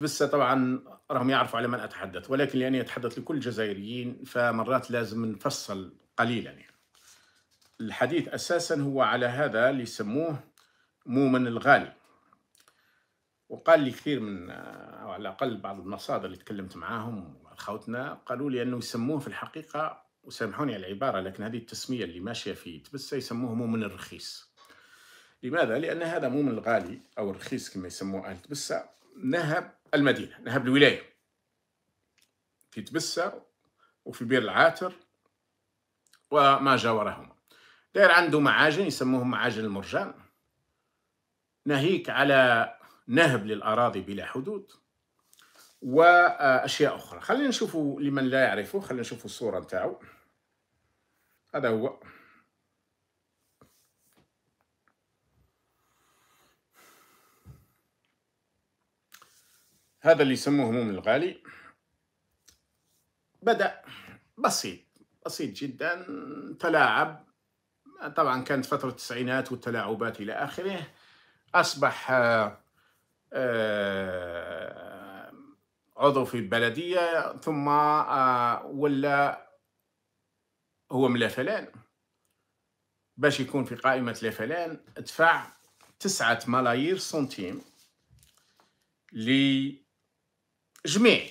بس طبعا راهم يعرفوا على من اتحدث ولكن لاني اتحدث لكل الجزائريين فمرات لازم نفصل قليلا يعني. الحديث اساسا هو على هذا اللي يسموه مومن الغالي وقال لي كثير من او على الاقل بعض المصادر اللي تكلمت معاهم خوتنا قالوا لي انه يسموه في الحقيقه وسامحوني على العباره لكن هذه التسميه اللي ماشيه في تبسه يسموه مومن الرخيص لماذا؟ لان هذا مومن الغالي او الرخيص كما يسموه اهل تبسه نهب المدينة نهب الولاية في تبسة وفي بير العاتر وما جاورهما داير عنده معاجن يسموهم معاجن المرجان ناهيك على نهب للأراضي بلا حدود وأشياء أخرى خلينا نشوفوا لمن لا يعرفه خلينا نشوفوا الصورة نتاعو هذا هو هذا اللي يسموه هموم الغالي بدأ بسيط بسيط جدا تلاعب طبعا كانت فترة التسعينات والتلاعبات إلى آخره أصبح آه، آه، عضو في البلدية ثم آه، ولا هو من لفلان باش يكون في قائمة لفلان ادفع تسعة ملايير سنتيم لي جميعي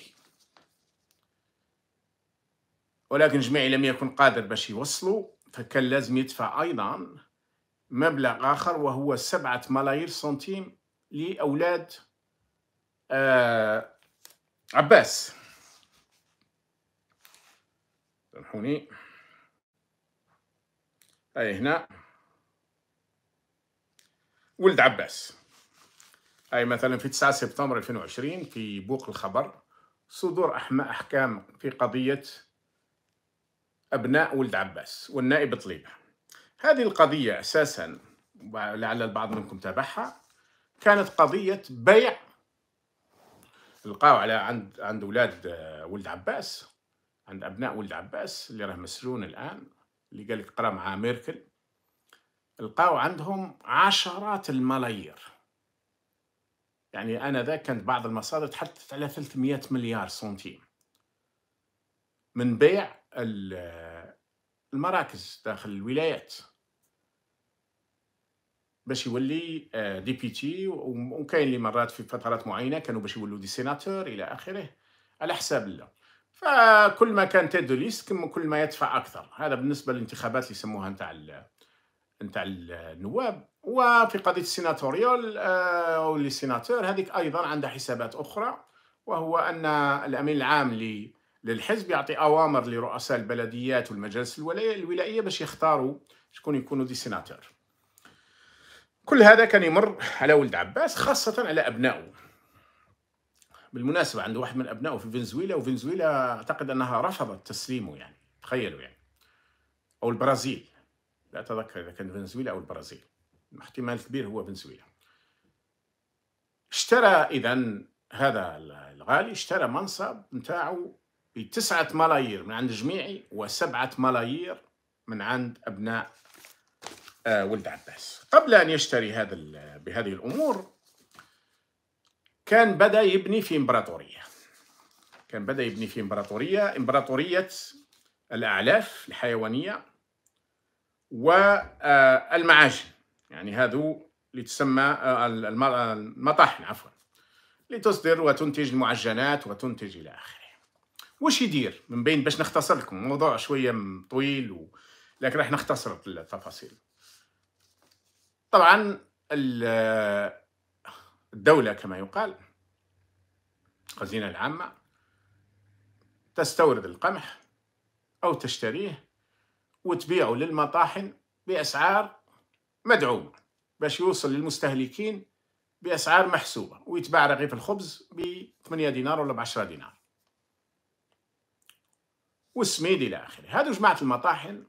ولكن جميعي لم يكن قادر باش يوصلوا فكان لازم يدفع أيضا مبلغ آخر وهو سبعة ملايير سنتيم لأولاد آه عباس سامحوني هاي هنا ولد عباس أي مثلا في 9 سبتمبر 2020 في بوق الخبر صدور أحكام في قضية أبناء ولد عباس والنائب طليبة هذه القضية أساسا لعل البعض منكم تابعها كانت قضية بيع لقاو على عند عند اولاد آه، ولد عباس عند ابناء ولد عباس اللي راه مسجون الان اللي قال لك قرا مع ميركل لقاو عندهم عشرات الملايير يعني أنا ذا كانت بعض المصادر تحدثت على 300 مليار سنتيم من بيع المراكز داخل الولايات باش يولي آه، دي بي تي وكاين اللي مرات في فترات معينه كانوا باش يولوا دي سيناتور الى اخره على حساب الله فكل ما كان تيدو ليست كل ما يدفع اكثر هذا بالنسبه للانتخابات اللي يسموها نتاع نتاع النواب وفي قضيه السيناتوريول آه، او السيناتور هذيك ايضا عندها حسابات اخرى وهو ان الامين العام للحزب يعطي اوامر لرؤساء البلديات والمجالس الولائيه باش يختاروا شكون يكونوا دي سيناتور كل هذا كان يمر على ولد عباس خاصه على ابنائه بالمناسبه عنده واحد من ابنائه في فنزويلا وفنزويلا اعتقد انها رفضت تسليمه يعني تخيلوا يعني او البرازيل لا اتذكر اذا كان فنزويلا او البرازيل احتمال كبير هو فنزويلا اشترى اذا هذا الغالي اشترى منصب نتاعو بتسعة ملايير من عند جميعي وسبعة ملايير من عند أبناء آه، ولد عباس قبل أن يشتري هذا بهذه الأمور كان بدأ يبني في إمبراطورية كان بدأ يبني في إمبراطورية إمبراطورية الأعلاف الحيوانية والمعاجم آه، يعني هذو اللي تسمى آه، المطاحن عفوا لتصدر وتنتج المعجنات وتنتج إلى آخره واش يدير من بين باش نختصر لكم الموضوع شوية طويل و... لكن راح نختصر التفاصيل طبعا الدولة كما يقال الخزينة العامة تستورد القمح أو تشتريه وتبيعه للمطاحن بأسعار مدعومة باش يوصل للمستهلكين بأسعار محسوبة ويتباع رغيف الخبز ب 8 دينار ولا ب 10 دينار والسميد إلى آخره هادو جماعة المطاحن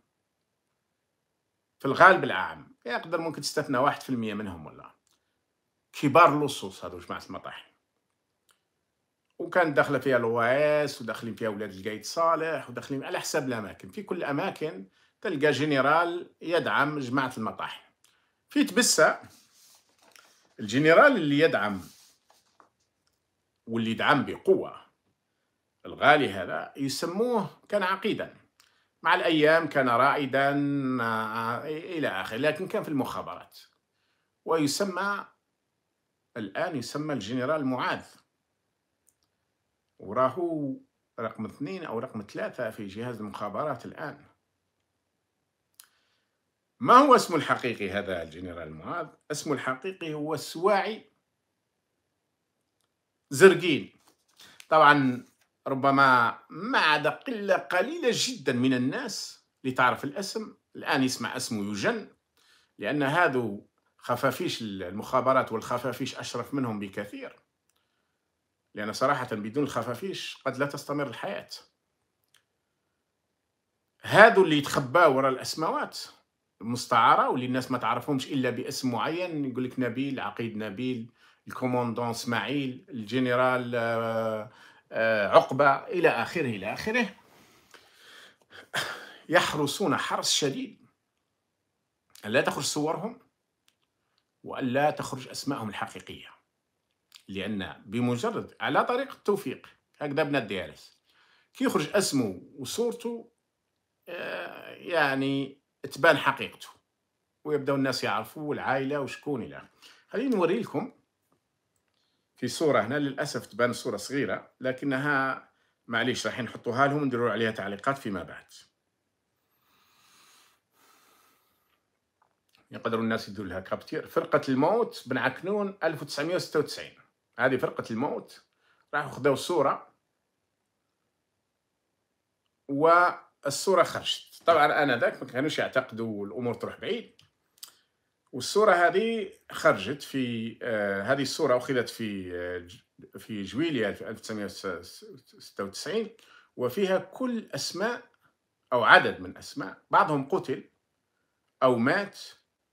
في الغالب العام يقدر ممكن تستثنى واحد في المية منهم ولا كبار اللصوص هادو جماعة المطاحن وكان داخلة فيها لواس وداخلين فيها ولاد القايد صالح وداخلين على حساب الأماكن في كل أماكن تلقى جنرال يدعم جماعة المطاحن في تبسة الجنرال اللي يدعم واللي يدعم بقوة الغالي هذا يسموه كان عقيدا مع الأيام كان رائدا آه، إلى آخره لكن كان في المخابرات ويسمى الآن يسمى الجنرال معاذ وراهو رقم اثنين أو رقم ثلاثة في جهاز المخابرات الآن ما هو اسمه الحقيقي هذا الجنرال معاذ اسمه الحقيقي هو السواعي زرقين طبعا ربما ما عدا قلة قليلة جدا من الناس اللي تعرف الاسم الآن يسمع اسمه يجن لأن هذا خفافيش المخابرات والخفافيش أشرف منهم بكثير لأن صراحة بدون الخفافيش قد لا تستمر الحياة هذا اللي يتخباو وراء الأسماوات مستعاره واللي الناس ما تعرفهمش الا باسم معين يقول لك نبيل عقيد نبيل الكوموندون اسماعيل الجنرال آه، آه، عقبه الى اخره الى اخره يحرسون حرس شديد ألا تخرج صورهم وألا تخرج أسمائهم الحقيقية لأن بمجرد على طريق التوفيق هكذا ابن الدارس كي يخرج اسمه وصورته آه، يعني تبان حقيقته ويبداو الناس يعرفوا العائله وشكون الى خليني نوري لكم في صوره هنا للاسف تبان صوره صغيره لكنها معليش راح نحطوها لهم نديروا عليها تعليقات فيما بعد يقدروا الناس يدوا لها كابتير فرقه الموت بن عكنون 1996 هذه فرقه الموت راحوا خذوا الصوره والصوره خرجت طبعا انا ذاك ما كانوش يعتقدوا الامور تروح بعيد والصوره هذه خرجت في آه هذه الصوره اخذت في آه في جويليا في 1996 وفيها كل اسماء او عدد من اسماء بعضهم قتل او مات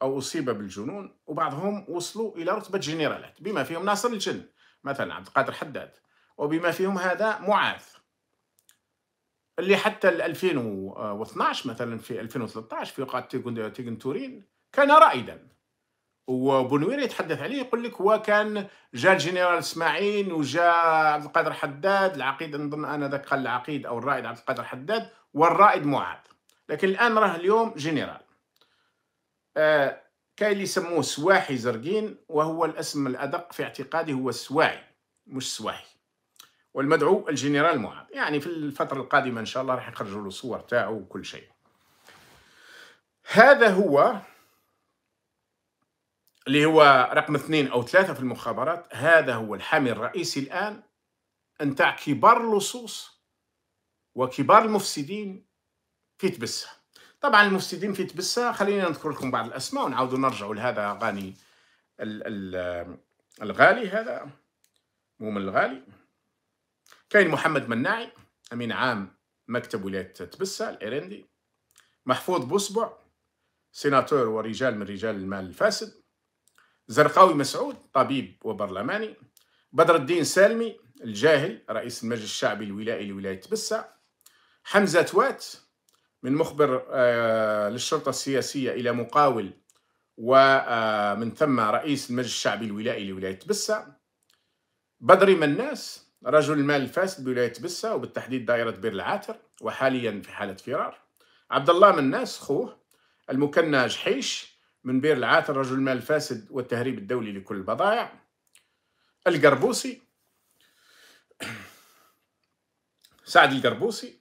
او اصيب بالجنون وبعضهم وصلوا الى رتبه جنرالات بما فيهم ناصر الجن مثلا عبد القادر حداد وبما فيهم هذا معاذ اللي حتى 2012 مثلا في 2013 في قاعه تيغن تورين كان رائدا وبنوير يتحدث عليه يقول لك هو كان جا الجنرال اسماعيل وجاء عبد القادر حداد العقيد نظن انا ذاك قال العقيد او الرائد عبد القادر حداد والرائد معاذ لكن الان راه اليوم جنرال آه كاين اللي يسموه سواحي زرقين وهو الاسم الادق في اعتقادي هو سواعي مش سواحي والمدعو الجنرال معاذ يعني في الفترة القادمة إن شاء الله راح يخرجوا له صور تاعو وكل شيء هذا هو اللي هو رقم اثنين أو ثلاثة في المخابرات هذا هو الحامي الرئيسي الآن نتاع كبار اللصوص وكبار المفسدين في تبسة طبعا المفسدين في تبسة خلينا نذكر لكم بعض الأسماء ونعود نرجع لهذا غاني الغالي هذا مو من الغالي كاين محمد مناعي امين عام مكتب ولايه تبسه الايرندي محفوظ بوسبع سيناتور ورجال من رجال المال الفاسد زرقاوي مسعود طبيب وبرلماني بدر الدين سالمي الجاهل رئيس المجلس الشعبي الولائي لولايه تبسه حمزه توات من مخبر آه، للشرطه السياسيه الى مقاول ومن آه، ثم رئيس المجلس الشعبي الولائي لولايه تبسه بدري مناس رجل المال الفاسد بولاية بسة وبالتحديد دائرة بير العاتر وحاليا في حالة فرار عبد الله من ناس خوه المكنى جحيش من بير العاتر رجل المال الفاسد والتهريب الدولي لكل البضائع القربوسي سعد القربوسي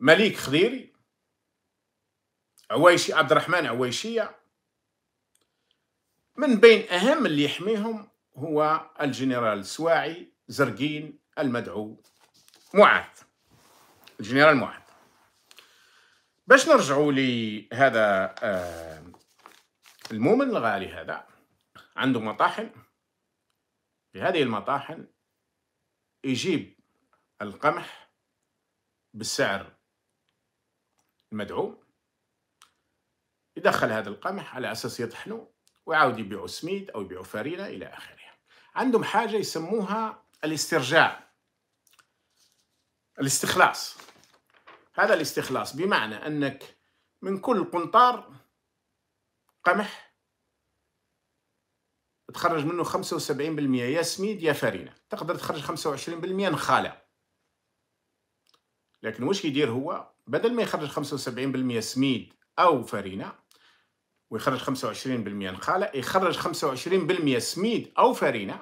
مليك خضيري عويشي عبد الرحمن عويشية من بين أهم اللي يحميهم هو الجنرال سواعي زرقين المدعو معاذ الجنرال معاذ باش نرجعوا لهذا آه، المؤمن الغالي هذا عنده مطاحن في هذه المطاحن يجيب القمح بالسعر المدعوم يدخل هذا القمح على أساس يطحنه ويعاود يبيعوا سميد أو يبيعوا فارينة إلى آخره عندهم حاجة يسموها الاسترجاع الاستخلاص هذا الاستخلاص بمعنى أنك من كل قنطار قمح تخرج منه 75% يا سميد يا فرينة تقدر تخرج 25% نخالة لكن واش يدير هو بدل ما يخرج 75% سميد أو فرينة ويخرج 25% نخاله يخرج 25% سميد او فارينه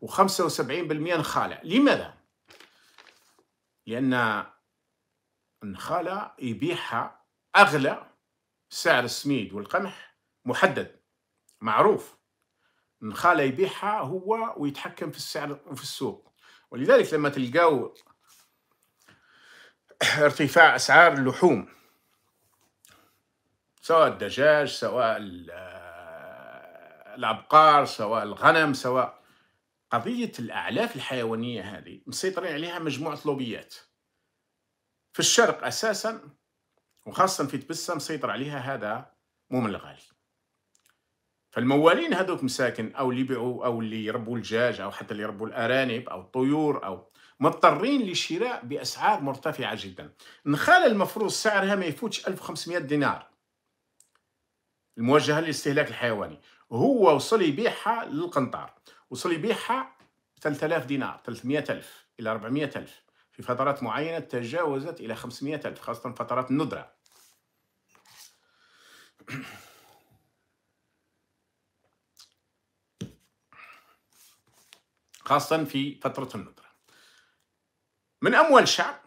فرينة و75% نخاله لماذا؟ لأن النخالة يبيعها أغلى سعر السميد والقمح محدد معروف النخالة يبيعها هو ويتحكم في السعر وفي السوق ولذلك لما تلقاو ارتفاع أسعار اللحوم سواء الدجاج سواء الابقار آه، سواء الغنم سواء قضيه الاعلاف الحيوانيه هذه مسيطرين عليها مجموعه لوبيات في الشرق اساسا وخاصه في تبسه مسيطر عليها هذا مو من الغالي فالموالين هذوك مساكن او اللي يبيعوا او اللي يربوا الدجاج او حتى اللي يربوا الارانب او الطيور او مضطرين لشراء باسعار مرتفعه جدا النخاله المفروض سعرها ما يفوتش 1500 دينار الموجهه للاستهلاك الحيواني هو وصل يبيعها للقنطار وصل يبيعها 3000 دينار 300000 الى 400000 في فترات معينه تجاوزت الى 500000 خاصه فترات الندره خاصة في فترة الندرة من أموال الشعب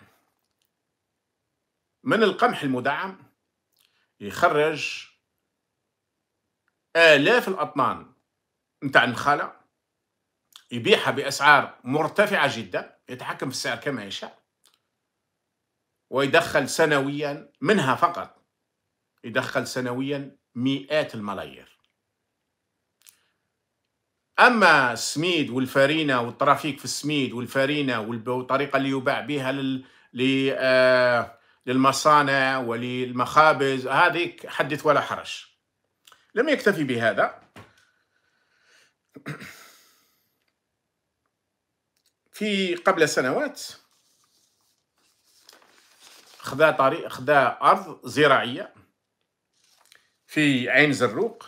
من القمح المدعم يخرج آلاف الأطنان نتاع النخالة يبيعها بأسعار مرتفعة جدا يتحكم في السعر كما يشاء ويدخل سنويا منها فقط يدخل سنويا مئات الملايير اما السميد والفارينه والترافيك في السميد والفارينه والطريقه اللي يباع بها لل... آه، للمصانع وللمخابز هذيك حدث ولا حرج لم يكتفي بهذا في قبل سنوات خذا طريق خذا ارض زراعيه في عين زروق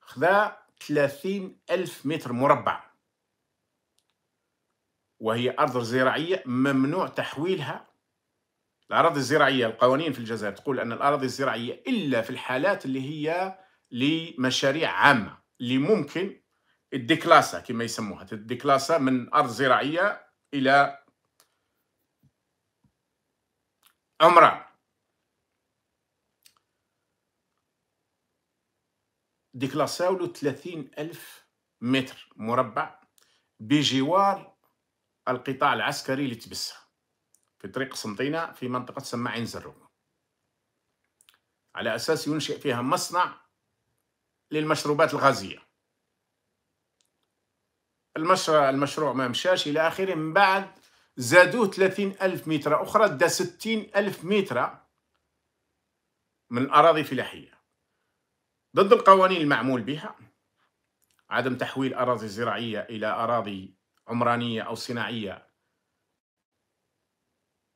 خذا 30 ألف متر مربع وهي أرض زراعية ممنوع تحويلها الأراضي الزراعية القوانين في الجزائر تقول أن الأراضي الزراعية إلا في الحالات اللي هي لمشاريع عامه اللي ممكن الديكلاسه كما يسموها الديكلاسه من ارض زراعيه الى عمران ديكلاساو له 30 ألف متر مربع بجوار القطاع العسكري اللي في طريق قسنطينة في منطقة سماعين عين على أساس ينشئ فيها مصنع للمشروبات الغازية المشروع, المشروع ما مشاش إلى آخره من بعد زادوه 30 ألف متر أخرى دا 60 ألف متر من الأراضي الفلاحية ضد القوانين المعمول بها عدم تحويل أراضي زراعية إلى أراضي عمرانية أو صناعية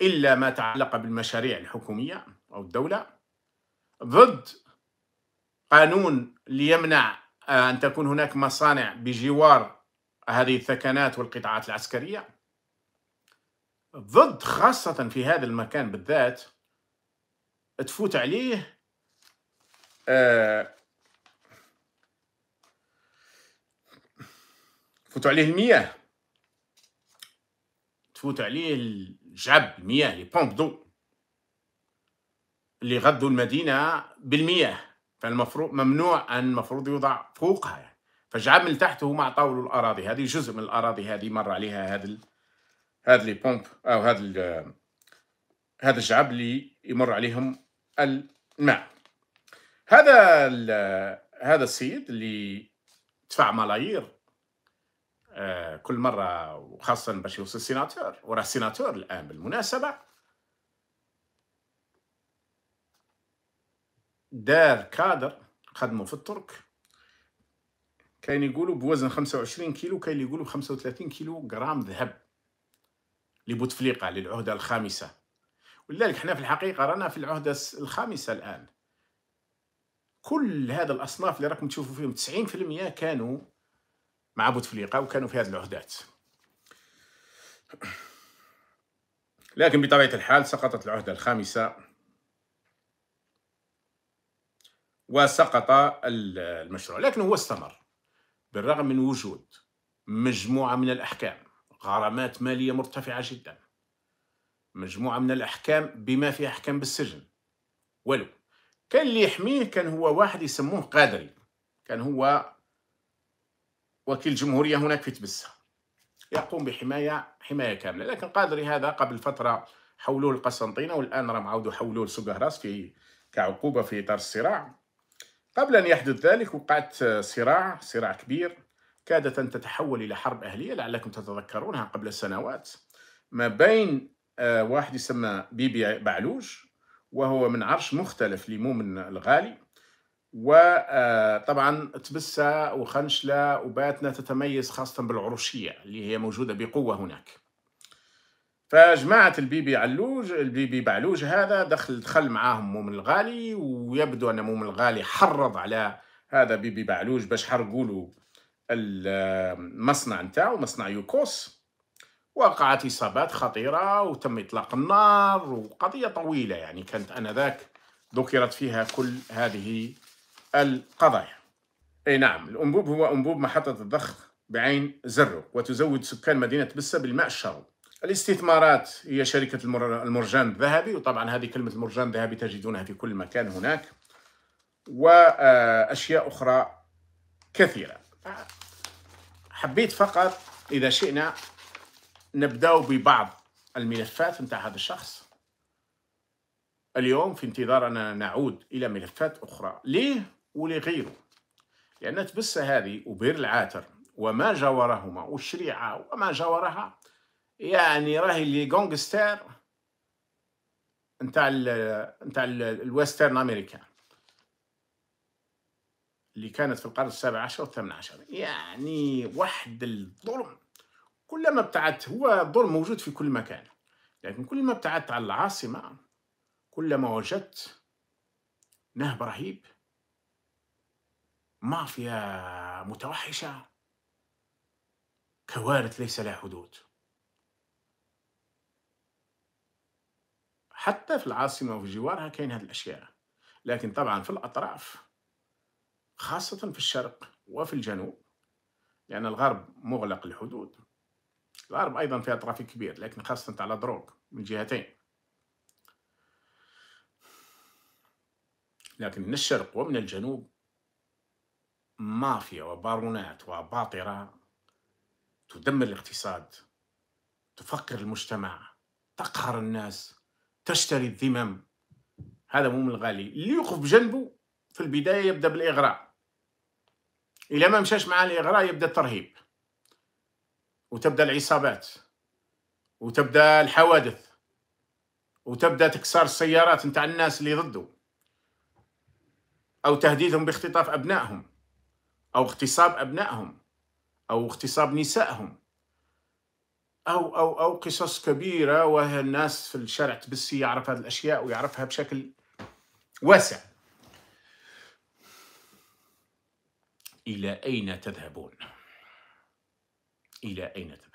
إلا ما تعلق بالمشاريع الحكومية أو الدولة ضد قانون ليمنع آه، أن تكون هناك مصانع بجوار هذه الثكنات والقطاعات العسكرية ضد خاصة في هذا المكان بالذات تفوت عليه آه تفوت عليه المياه تفوت عليه الجعب المياه لي بومب دو اللي غذوا المدينة بالمياه فالمفروض ممنوع أن المفروض يوضع فوقها يعني فجعل من تحته مع طاوله الأراضي هذه جزء من الأراضي هذه مر عليها هذا هذا لي بومب أو هذا هذا الشعب اللي يمر عليهم الماء هذا هذا السيد اللي دفع ملايير آه كل مره وخاصه باش يوصل سيناتور وراه سيناتور الان بالمناسبه دار كادر خدموا في الترك كاين يقولوا بوزن 25 كيلو كاين اللي يقولوا 35 كيلو غرام ذهب لبوتفليقه للعهده الخامسه ولذلك حنا في الحقيقه رانا في العهده الخامسه الان كل هذا الاصناف اللي راكم تشوفوا فيهم 90% كانوا مع بوتفليقه وكانوا في هذه العهدات لكن بطبيعه الحال سقطت العهده الخامسه وسقط المشروع لكن هو استمر بالرغم من وجود مجموعة من الأحكام غرامات مالية مرتفعة جدا مجموعة من الأحكام بما في أحكام بالسجن ولو كان اللي يحميه كان هو واحد يسموه قادري كان هو وكيل جمهورية هناك في تبسة يقوم بحماية حماية كاملة لكن قادري هذا قبل فترة حولوه القسنطينة والآن راهم عاودوا حولوه راس في كعقوبة في إطار الصراع قبل أن يحدث ذلك وقعت صراع صراع كبير كادت أن تتحول إلى حرب أهلية لعلكم تتذكرونها قبل سنوات ما بين آه، واحد يسمى بيبي بعلوج وهو من عرش مختلف لمؤمن الغالي وطبعا آه، تبسة وخنشلة وباتنا تتميز خاصة بالعروشية اللي هي موجودة بقوة هناك فجماعة البيبي علوج البيبي بعلوج هذا دخل دخل معاهم موم الغالي ويبدو أن موم الغالي حرض على هذا بيبي بعلوج باش حرقوا له المصنع نتاعو مصنع يوكوس وقعت إصابات خطيرة وتم إطلاق النار وقضية طويلة يعني كانت أنذاك ذكرت فيها كل هذه القضايا أي نعم الأنبوب هو أنبوب محطة الضخ بعين زرق وتزود سكان مدينة بسة بالماء الشرب الاستثمارات هي شركة المرجان الذهبي وطبعا هذه كلمة المرجان الذهبي تجدونها في كل مكان هناك وأشياء أخرى كثيرة حبيت فقط إذا شئنا نبدأ ببعض الملفات نتاع هذا الشخص اليوم في انتظار أننا نعود إلى ملفات أخرى ليه ولغيره لأن تبسة هذه وبير العاتر وما جاورهما والشريعة وما جاورها يعني راهي لي ستار نتاع نتاع الويسترن امريكا اللي كانت في القرن السابع عشر والثامن عشر يعني واحد الظلم كلما ابتعدت هو الظلم موجود في كل مكان لكن كلما ابتعدت عن العاصمة كلما وجدت نهب رهيب مافيا متوحشة كوارث ليس لها حدود حتى في العاصمة وفي جوارها كاين هذه الأشياء لكن طبعا في الأطراف خاصة في الشرق وفي الجنوب لأن الغرب مغلق الحدود الغرب أيضا فيها ترافيك كبير لكن خاصة على دروغ من جهتين لكن من الشرق ومن الجنوب مافيا وبارونات وباطرة تدمر الاقتصاد تفكر المجتمع تقهر الناس تشتري الذمم هذا مو من الغالي اللي يوقف بجنبه في البداية يبدأ بالإغراء إذا ما مشاش مع الإغراء يبدأ الترهيب وتبدأ العصابات وتبدأ الحوادث وتبدأ تكسار السيارات نتاع الناس اللي ضده أو تهديدهم باختطاف أبنائهم أو اغتصاب أبنائهم أو اغتصاب نسائهم او او او قصص كبيره الناس في الشارع تبسي يعرف هذه الاشياء ويعرفها بشكل واسع. الى اين تذهبون؟ الى اين تذهبون؟